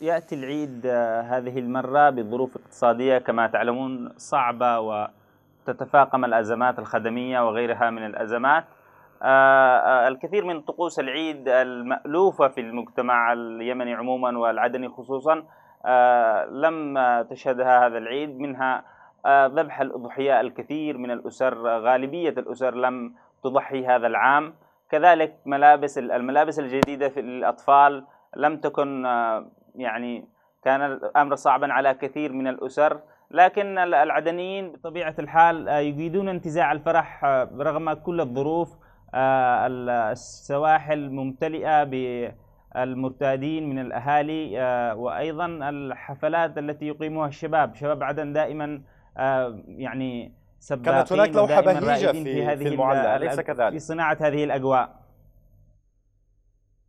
يأتي العيد آه، هذه المرة بظروف اقتصادية كما تعلمون صعبة وتتفاقم الأزمات الخدمية وغيرها من الأزمات آه، آه، الكثير من طقوس العيد المألوفة في المجتمع اليمني عموما والعدني خصوصا لم تشهدها هذا العيد منها ذبح الأضحية الكثير من الأسر غالبية الأسر لم تضحي هذا العام كذلك ملابس الملابس الجديدة في الأطفال لم تكن يعني كان الامر صعبا على كثير من الاسر لكن العدنيين بطبيعه الحال آه، يجيدون انتزاع الفرح آه، رغم كل الظروف آه، السواحل ممتلئه بالمرتادين من الاهالي وايضا الحفلات التي يقيمها الشباب شباب عدن دائما يعني سباقين كانت هناك لوحه بهيجه في, في هذه في اليس كذلك في صناعه هذه الاجواء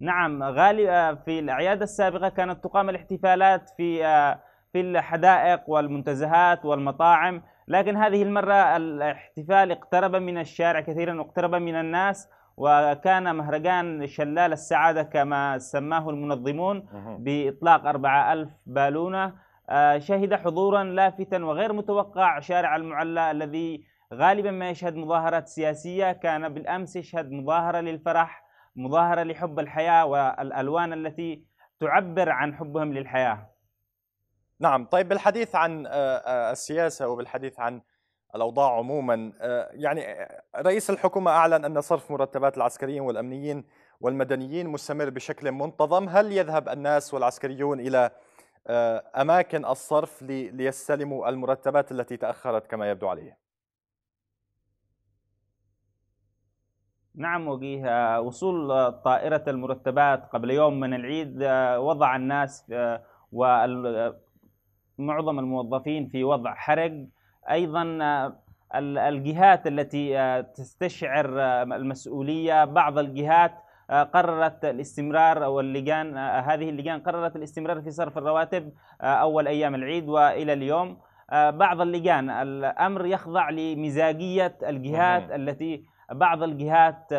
نعم غالبا آه، في الأعياد السابقة كانت تقام الاحتفالات في آه، في الحدائق والمنتزهات والمطاعم لكن هذه المرة الاحتفال اقترب من الشارع كثيرا واقترب من الناس وكان مهرجان شلال السعادة كما سماه المنظمون بإطلاق 4000 بالونة آه، شهد حضورا لافتا وغير متوقع شارع المعلى الذي غالبا ما يشهد مظاهرات سياسية كان بالأمس يشهد مظاهرة للفرح مظاهرة لحب الحياة والألوان التي تعبر عن حبهم للحياة نعم طيب بالحديث عن آه، آه، السياسة وبالحديث عن الأوضاع عموما آه، يعني رئيس الحكومة أعلن أن صرف مرتبات العسكريين والأمنيين والمدنيين مستمر بشكل منتظم هل يذهب الناس والعسكريون إلى أماكن الصرف ليستلموا المرتبات التي تأخرت كما يبدو عليه؟ نعم وجيه آه، وصول آه، طائرة المرتبات قبل يوم من العيد آه، وضع الناس ومعظم الموظفين في وضع حرج أيضا الجهات التي تستشعر المسؤولية بعض الجهات قررت الاستمرار او اللجان هذه اللجان قررت الاستمرار في صرف الرواتب اول ايام العيد والى اليوم بعض اللجان الامر يخضع لمزاجيه الجهات التي بعض الجهات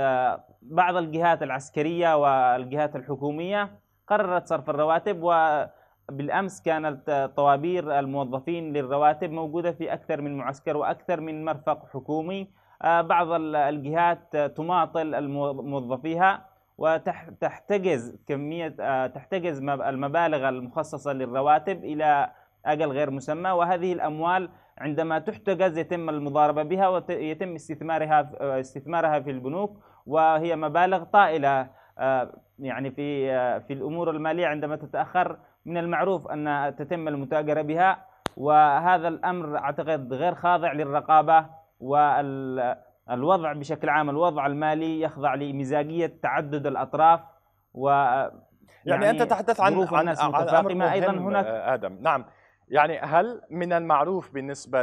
بعض الجهات العسكريه والجهات الحكوميه قررت صرف الرواتب وبالامس كانت طوابير الموظفين للرواتب موجوده في اكثر من معسكر واكثر من مرفق حكومي بعض الجهات تماطل موظفيها وتحتجز كميه تحتجز المبالغ المخصصه للرواتب الى اجل غير مسمى وهذه الاموال عندما تحتجز يتم المضاربة بها ويتم استثمارها استثمارها في البنوك وهي مبالغ طائلة آه، يعني في آه، في الأمور المالية عندما تتأخر من المعروف أن تتم المتاجرة بها وهذا الأمر أعتقد غير خاضع للرقابة والوضع بشكل عام الوضع المالي يخضع لمزاجية تعدد الأطراف و يعني, يعني أنت تتحدث عن عن, عن, امر مهم أيضا هناك آدم نعم يعني هل من المعروف بالنسبة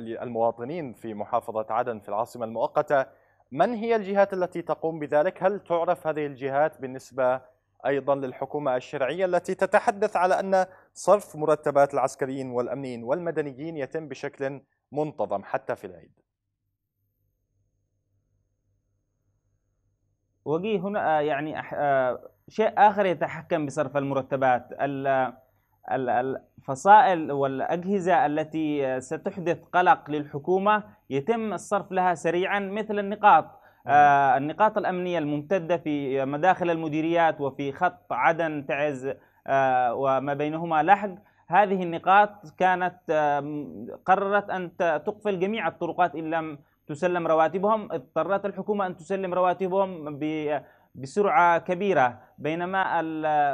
للمواطنين في محافظة عدن في العاصمة المؤقتة من هي الجهات التي تقوم بذلك؟ هل تعرف هذه الجهات بالنسبة أيضا للحكومة الشرعية التي تتحدث على أن صرف مرتبات العسكريين والأمنيين والمدنيين يتم بشكل منتظم حتى في العيد؟ وجي هنا آه، يعني آه، شيء آخر يتحكم بصرف المرتبات الفصائل والأجهزة التي ستحدث قلق للحكومة يتم الصرف لها سريعا مثل النقاط نعم. آه، النقاط الأمنية الممتدة في مداخل المديريات وفي خط عدن تعز آه، وما بينهما لحق هذه النقاط كانت آه، قررت أن تقفل جميع الطرقات إن لم تسلم رواتبهم اضطرت الحكومة أن تسلم رواتبهم بسرعه كبيره بينما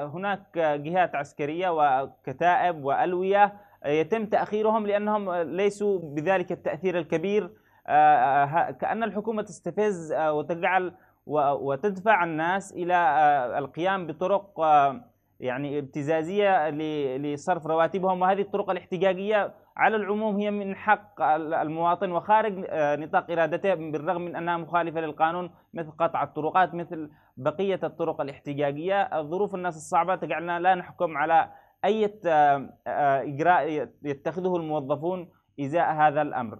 هناك جهات عسكريه وكتائب والويه يتم تاخيرهم لانهم ليسوا بذلك التاثير الكبير آه، آه، كان الحكومه تستفز آه، وتجعل وتدفع الناس الى القيام بطرق يعني ابتزازيه لصرف رواتبهم وهذه الطرق الاحتجاجيه على العموم هي من حق المواطن وخارج آه، نطاق إرادته بالرغم من أنها مخالفة للقانون مثل قطع الطرقات مثل بقية الطرق الاحتجاجية ظروف الناس الصعبة تجعلنا لا نحكم على أي آه، آه، إجراء يتخذه الموظفون إزاء هذا الأمر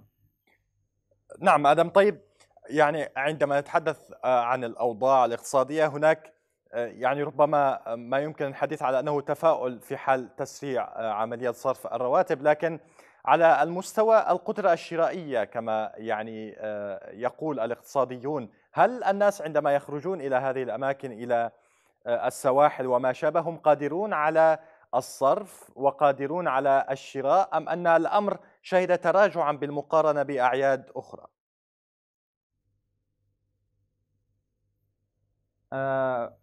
نعم آدم طيب يعني عندما نتحدث عن الأوضاع الاقتصادية هناك آه، يعني ربما ما يمكن الحديث على انه تفاؤل في حال تسريع آه، عمليه صرف الرواتب لكن على المستوى القدره الشرائيه كما يعني آه، يقول الاقتصاديون هل الناس عندما يخرجون الى هذه الاماكن الى السواحل وما شابههم قادرون على الصرف وقادرون على الشراء ام ان الامر شهد تراجعا بالمقارنه باعياد اخرى آه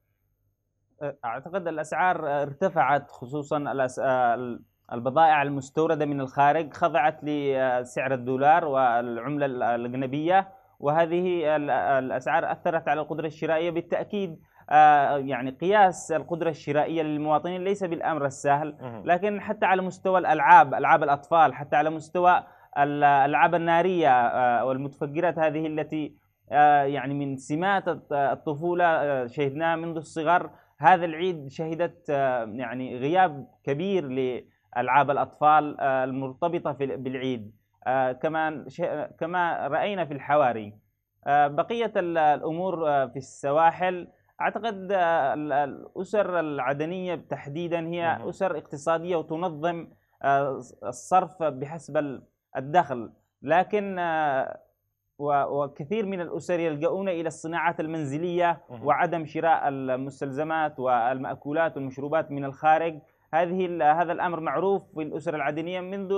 اعتقد الاسعار ارتفعت خصوصا البضائع المستورده من الخارج خضعت لسعر الدولار والعمله الاجنبيه وهذه الاسعار اثرت على القدره الشرائيه بالتاكيد آه، يعني قياس القدرة الشرائية للمواطنين ليس بالأمر السهل لكن حتى على مستوى الألعاب ألعاب الأطفال حتى على مستوى الألعاب النارية آه، والمتفجرات هذه التي آه، يعني من سمات الطفولة شهدناها منذ الصغر هذا العيد شهدت آه، يعني غياب كبير لألعاب الأطفال آه، المرتبطة بالعيد آه، كمان كما رأينا في الحواري بقية الأمور في السواحل أعتقد الأسر العدنية تحديدا هي أسر اقتصادية وتنظم الصرف بحسب الدخل لكن وكثير من الأسر يلجؤون إلى الصناعات المنزلية وعدم شراء المستلزمات والمأكولات والمشروبات من الخارج هذه هذا الأمر معروف في الأسر العدنية منذ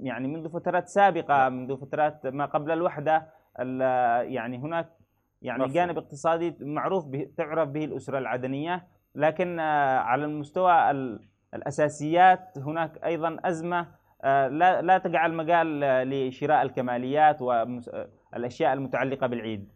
يعني منذ فترات سابقة نعم. منذ فترات ما قبل الوحدة يعني هناك يعني جانب اقتصادي معروف به تعرف به الأسرة العدنية لكن آه، على المستوى الأساسيات هناك أيضا أزمة لا لا تجعل مجال لشراء الكماليات والاشياء المتعلقه بالعيد.